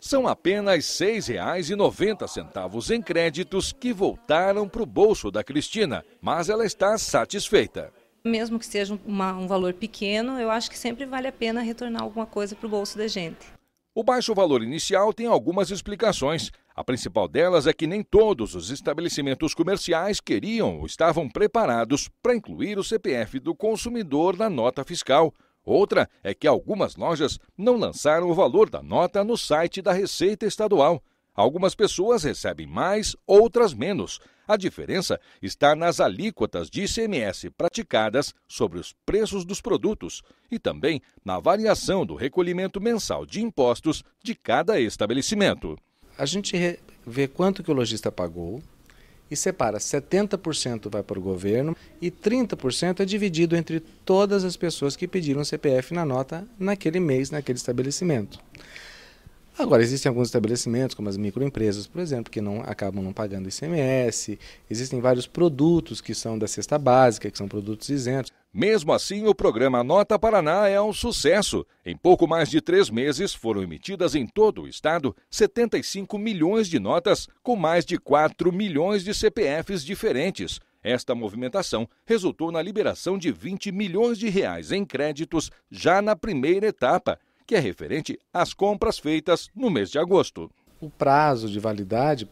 São apenas R$ 6,90 em créditos que voltaram para o bolso da Cristina, mas ela está satisfeita. Mesmo que seja uma, um valor pequeno, eu acho que sempre vale a pena retornar alguma coisa para o bolso da gente. O baixo valor inicial tem algumas explicações. A principal delas é que nem todos os estabelecimentos comerciais queriam ou estavam preparados para incluir o CPF do consumidor na nota fiscal. Outra é que algumas lojas não lançaram o valor da nota no site da Receita Estadual. Algumas pessoas recebem mais, outras menos. A diferença está nas alíquotas de ICMS praticadas sobre os preços dos produtos e também na variação do recolhimento mensal de impostos de cada estabelecimento. A gente vê quanto que o lojista pagou, e separa 70% vai para o governo e 30% é dividido entre todas as pessoas que pediram CPF na nota naquele mês, naquele estabelecimento. Agora, existem alguns estabelecimentos, como as microempresas, por exemplo, que não acabam não pagando ICMS, existem vários produtos que são da cesta básica, que são produtos isentos. Mesmo assim, o programa Nota Paraná é um sucesso. Em pouco mais de três meses, foram emitidas em todo o estado 75 milhões de notas, com mais de 4 milhões de CPFs diferentes. Esta movimentação resultou na liberação de 20 milhões de reais em créditos já na primeira etapa, que é referente às compras feitas no mês de agosto o prazo de validade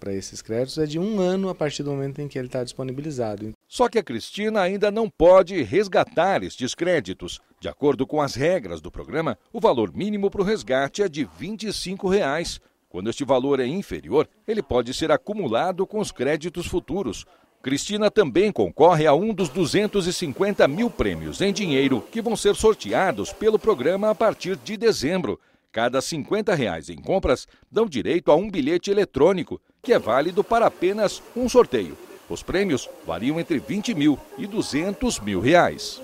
para eh, esses créditos é de um ano a partir do momento em que ele está disponibilizado. Só que a Cristina ainda não pode resgatar estes créditos. De acordo com as regras do programa, o valor mínimo para o resgate é de R$ 25. Reais. Quando este valor é inferior, ele pode ser acumulado com os créditos futuros. Cristina também concorre a um dos 250 mil prêmios em dinheiro que vão ser sorteados pelo programa a partir de dezembro. Cada 50 reais em compras dão direito a um bilhete eletrônico, que é válido para apenas um sorteio. Os prêmios variam entre 20 mil e 200 mil reais.